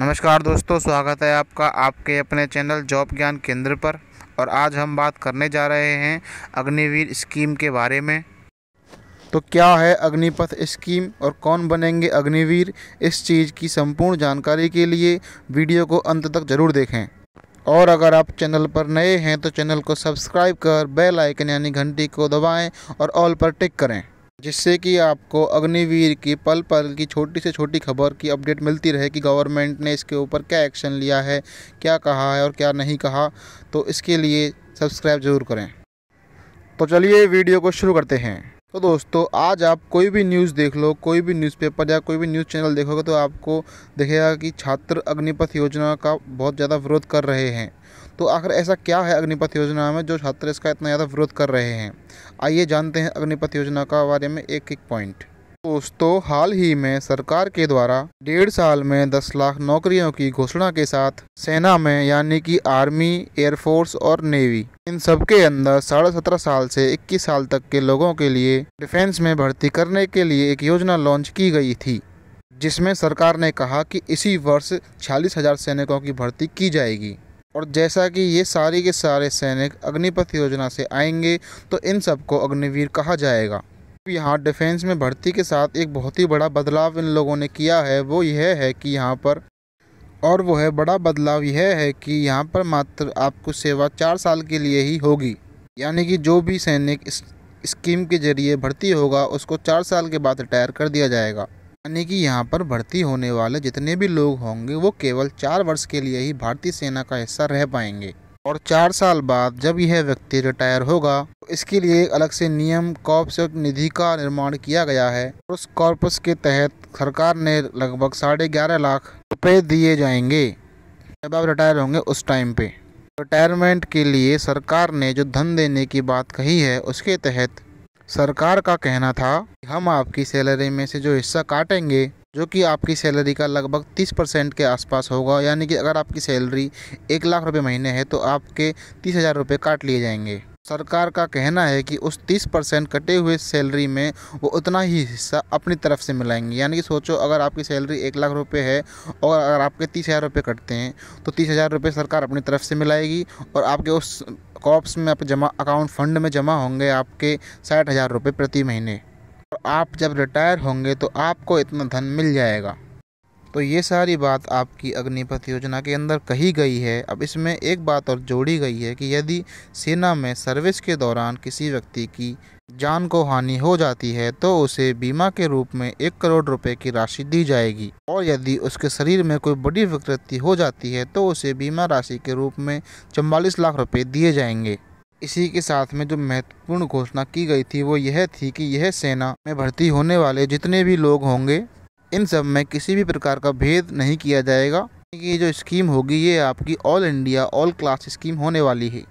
नमस्कार दोस्तों स्वागत है आपका आपके अपने चैनल जॉब ज्ञान केंद्र पर और आज हम बात करने जा रहे हैं अग्निवीर स्कीम के बारे में तो क्या है अग्निपथ स्कीम और कौन बनेंगे अग्निवीर इस चीज़ की संपूर्ण जानकारी के लिए वीडियो को अंत तक ज़रूर देखें और अगर आप चैनल पर नए हैं तो चैनल को सब्सक्राइब कर बेल आइकन यानी घंटी को दबाएं और ऑल पर टिक करें जिससे कि आपको अग्निवीर की पल पल की छोटी से छोटी खबर की अपडेट मिलती रहे कि गवर्नमेंट ने इसके ऊपर क्या एक्शन लिया है क्या कहा है और क्या नहीं कहा तो इसके लिए सब्सक्राइब ज़रूर करें तो चलिए वीडियो को शुरू करते हैं तो दोस्तों आज आप कोई भी न्यूज़ देख लो कोई भी न्यूज़पेपर या कोई भी न्यूज़ चैनल देखोगे तो आपको देखेगा कि छात्र अग्निपथ योजना का बहुत ज़्यादा विरोध कर रहे हैं तो आखिर ऐसा क्या है अग्निपथ योजना में जो छात्र इसका इतना ज़्यादा विरोध कर रहे हैं आइए जानते हैं अग्निपथ योजना का बारे में एक एक पॉइंट दोस्तों हाल ही में सरकार के द्वारा डेढ़ साल में दस लाख नौकरियों की घोषणा के साथ सेना में यानी कि आर्मी एयरफोर्स और नेवी इन सब के अंदर साढ़े सत्रह साल से इक्कीस साल तक के लोगों के लिए डिफेंस में भर्ती करने के लिए एक योजना लॉन्च की गई थी जिसमें सरकार ने कहा कि इसी वर्ष छियालीस हजार सैनिकों की भर्ती की जाएगी और जैसा कि ये सारे के सारे सैनिक अग्निपथ योजना से आएंगे तो इन सबको अग्निवीर कहा जाएगा यहाँ डिफेंस में भर्ती के साथ एक बहुत ही बड़ा बदलाव इन लोगों ने किया है वो यह है कि यहाँ पर और वो है बड़ा बदलाव यह है कि यहाँ पर मात्र आपको सेवा चार साल के लिए ही होगी यानी कि जो भी सैनिक इस स्कीम के जरिए भर्ती होगा उसको चार साल के बाद रिटायर कर दिया जाएगा यानी कि यहाँ पर भर्ती होने वाले जितने भी लोग होंगे वो केवल चार वर्ष के लिए ही भारतीय सेना का हिस्सा रह पाएंगे और चार साल बाद जब यह व्यक्ति रिटायर होगा तो इसके लिए एक अलग से नियम कॉर्पस निधि का निर्माण किया गया है उस कॉर्पस के तहत सरकार ने लगभग साढ़े ग्यारह लाख रुपए दिए जाएंगे जब आप रिटायर होंगे उस टाइम पे रिटायरमेंट के लिए सरकार ने जो धन देने की बात कही है उसके तहत सरकार का कहना था हम आपकी सैलरी में से जो हिस्सा काटेंगे जो कि आपकी सैलरी का लगभग 30 परसेंट के आसपास होगा यानी कि अगर आपकी सैलरी एक लाख रुपए महीने है तो आपके तीस हज़ार रुपये काट लिए जाएंगे सरकार का कहना है कि उस 30 परसेंट कटे हुए सैलरी में वो उतना ही हिस्सा अपनी तरफ से मिलाएंगे यानी कि सोचो अगर आपकी सैलरी एक लाख रुपए है और अगर आपके तीस हज़ार रुपये कटते हैं तो तीस हज़ार रुपये सरकार अपनी तरफ से मिलाएगी और आपके उस कॉप्स में आप जमा अकाउंट फंड में जमा होंगे आपके साठ हज़ार रुपये प्रति महीने और आप जब रिटायर होंगे तो आपको इतना धन मिल जाएगा तो ये सारी बात आपकी अग्निपथ योजना के अंदर कही गई है अब इसमें एक बात और जोड़ी गई है कि यदि सेना में सर्विस के दौरान किसी व्यक्ति की जान को हानि हो जाती है तो उसे बीमा के रूप में एक करोड़ रुपए की राशि दी जाएगी और यदि उसके शरीर में कोई बड़ी विकृति हो जाती है तो उसे बीमा राशि के रूप में चौवालीस लाख रुपए दिए जाएंगे इसी के साथ में जो महत्वपूर्ण घोषणा की गई थी वो यह थी कि यह सेना में भर्ती होने वाले जितने भी लोग होंगे इन सब में किसी भी प्रकार का भेद नहीं किया जाएगा ये जो स्कीम होगी ये आपकी all India all class scheme होने वाली है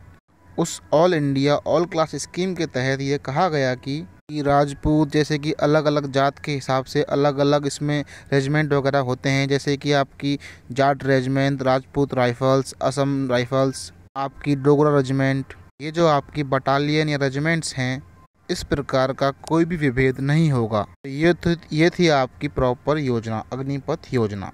उस all India all class scheme के तहत ये कहा गया कि राजपूत जैसे कि अलग अलग जात के हिसाब से अलग अलग इसमें रेजिमेंट वगैरह होते हैं जैसे कि आपकी Jat regiment Rajput rifles Assam rifles आपकी डोगरा रेजिमेंट ये जो आपकी बटालियन या रेजिमेंट्स हैं इस प्रकार का कोई भी विभेद नहीं होगा ये तो ये थी आपकी प्रॉपर योजना अग्निपथ योजना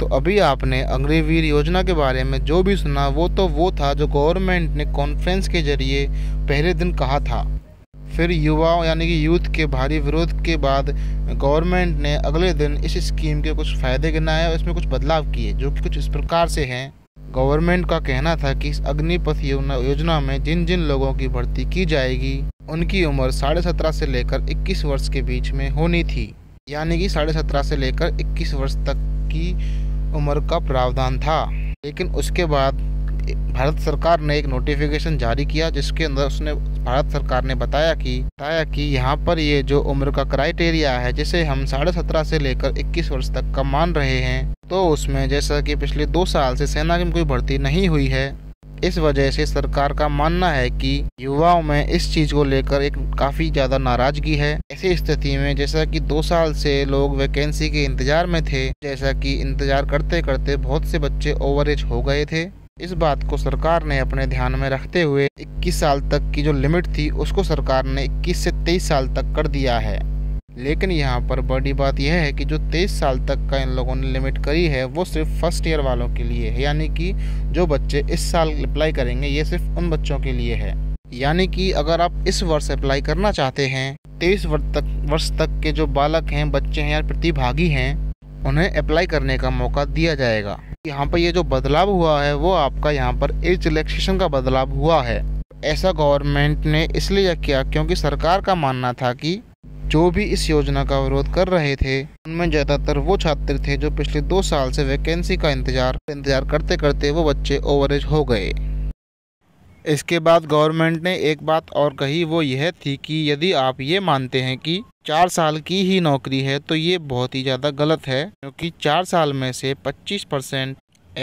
तो अभी आपने अग्निवीर योजना के बारे में जो भी सुना वो तो वो था जो गवर्नमेंट ने कॉन्फ्रेंस के जरिए पहले दिन कहा था फिर युवाओं यानी कि यूथ के भारी विरोध के बाद गवर्नमेंट ने अगले दिन इस स्कीम के कुछ फ़ायदे गिनाए और इसमें कुछ बदलाव किए जो कि कुछ इस प्रकार से हैं गवर्नमेंट का कहना था कि इस अग्निपथ योजना में जिन जिन लोगों की भर्ती की जाएगी उनकी उम्र साढ़े सत्रह से लेकर इक्कीस वर्ष के बीच में होनी थी यानी कि साढ़े सत्रह से लेकर इक्कीस वर्ष तक की उम्र का प्रावधान था लेकिन उसके बाद भारत सरकार ने एक नोटिफिकेशन जारी किया जिसके अंदर उसने भारत सरकार ने बताया कि बताया कि यहाँ पर ये जो उम्र का क्राइटेरिया है जिसे हम साढ़े सत्रह से लेकर इक्कीस वर्ष तक का मान रहे हैं तो उसमें जैसा कि पिछले दो साल से सेना की कोई भर्ती नहीं हुई है इस वजह से सरकार का मानना है कि युवाओं में इस चीज को लेकर एक काफी ज्यादा नाराजगी है ऐसी स्थिति में जैसा कि दो साल से लोग वैकेंसी के इंतजार में थे जैसा कि इंतजार करते करते बहुत से बच्चे ओवर एज हो गए थे इस बात को सरकार ने अपने ध्यान में रखते हुए 21 साल तक की जो लिमिट थी उसको सरकार ने 21 से 23 साल तक कर दिया है लेकिन यहाँ पर बड़ी बात यह है कि जो तेईस साल तक का इन लोगों ने लिमिट करी है वो सिर्फ फर्स्ट ईयर वालों के लिए है यानी कि जो बच्चे इस साल अप्लाई करेंगे ये सिर्फ उन बच्चों के लिए है यानी कि अगर आप इस वर्ष अप्लाई करना चाहते हैं तेईस वर्ष तक वर्ष तक के जो बालक हैं बच्चे हैं या प्रतिभागी हैं उन्हें अप्लाई करने का मौका दिया जाएगा यहाँ पर ये जो बदलाव हुआ है वो आपका यहाँ पर एज रिलैक्सेशन का बदलाव हुआ है ऐसा गवर्नमेंट ने इसलिए किया क्योंकि सरकार का मानना था कि जो भी इस योजना का विरोध कर रहे थे उनमें ज़्यादातर वो छात्र थे जो पिछले दो साल से वैकेंसी का इंतजार इंतजार करते करते वो बच्चे ओवरेज हो गए इसके बाद गवर्नमेंट ने एक बात और कही वो यह थी कि यदि आप ये मानते हैं कि चार साल की ही नौकरी है तो ये बहुत ही ज़्यादा गलत है क्योंकि चार साल में से 25 परसेंट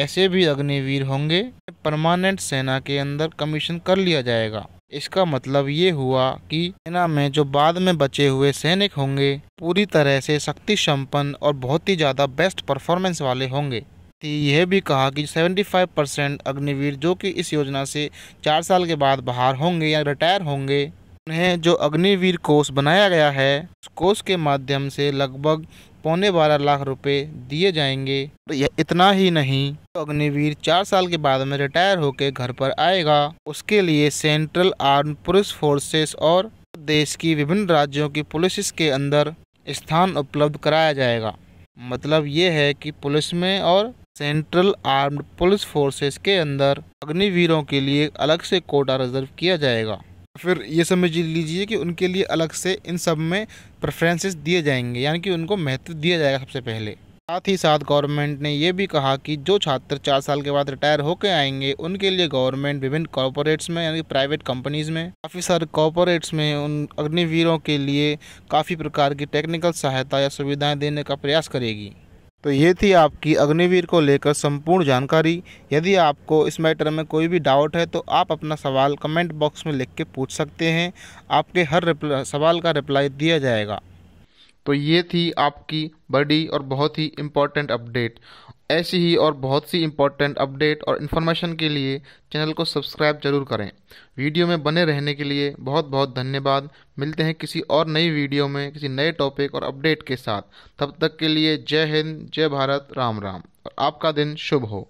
ऐसे भी अग्निवीर होंगे परमानेंट सेना के अंदर कमीशन कर लिया जाएगा इसका मतलब ये हुआ कि सेना में जो बाद में बचे हुए सैनिक होंगे पूरी तरह से शक्ति संपन्न और बहुत ही ज़्यादा बेस्ट परफॉर्मेंस वाले होंगे यह भी कहा कि 75 परसेंट अग्निवीर जो कि इस योजना से चार साल के बाद बाहर होंगे या रिटायर होंगे उन्हें जो अग्निवीर कोष बनाया गया है उस कोष के माध्यम से लगभग पौने बारह लाख रुपए दिए जाएंगे तो यह इतना ही नहीं तो अग्निवीर चार साल के बाद में रिटायर होकर घर पर आएगा उसके लिए सेंट्रल आर्म पुलिस फोर्सेस और देश की विभिन्न राज्यों की पुलिस के अंदर स्थान उपलब्ध कराया जाएगा मतलब ये है कि पुलिस में और सेंट्रल आर्म्ड पुलिस फोर्सेस के अंदर अग्निवीरों के लिए अलग से कोटा रिजर्व किया जाएगा फिर ये समझ लीजिए कि उनके लिए अलग से इन सब में प्रेफरेंसेस दिए जाएंगे यानी कि उनको महत्व दिया जाएगा सबसे पहले साथ ही साथ गवर्नमेंट ने यह भी कहा कि जो छात्र चार साल के बाद रिटायर होकर आएंगे उनके लिए गवर्नमेंट विभिन्न कॉरपोरेट्स में यानी प्राइवेट कंपनीज़ में काफ़ी सारे कॉरपोरेट्स में उन अग्निवीरों के लिए काफ़ी प्रकार की टेक्निकल सहायता या सुविधाएं देने का प्रयास करेगी तो ये थी आपकी अग्निवीर को लेकर संपूर्ण जानकारी यदि आपको इस मैटर में कोई भी डाउट है तो आप अपना सवाल कमेंट बॉक्स में लिख के पूछ सकते हैं आपके हर सवाल का रिप्लाई दिया जाएगा तो ये थी आपकी बड़ी और बहुत ही इम्पॉर्टेंट अपडेट ऐसी ही और बहुत सी इम्पॉर्टेंट अपडेट और इन्फॉर्मेशन के लिए चैनल को सब्सक्राइब जरूर करें वीडियो में बने रहने के लिए बहुत बहुत धन्यवाद मिलते हैं किसी और नई वीडियो में किसी नए टॉपिक और अपडेट के साथ तब तक के लिए जय हिंद जय भारत राम राम और आपका दिन शुभ हो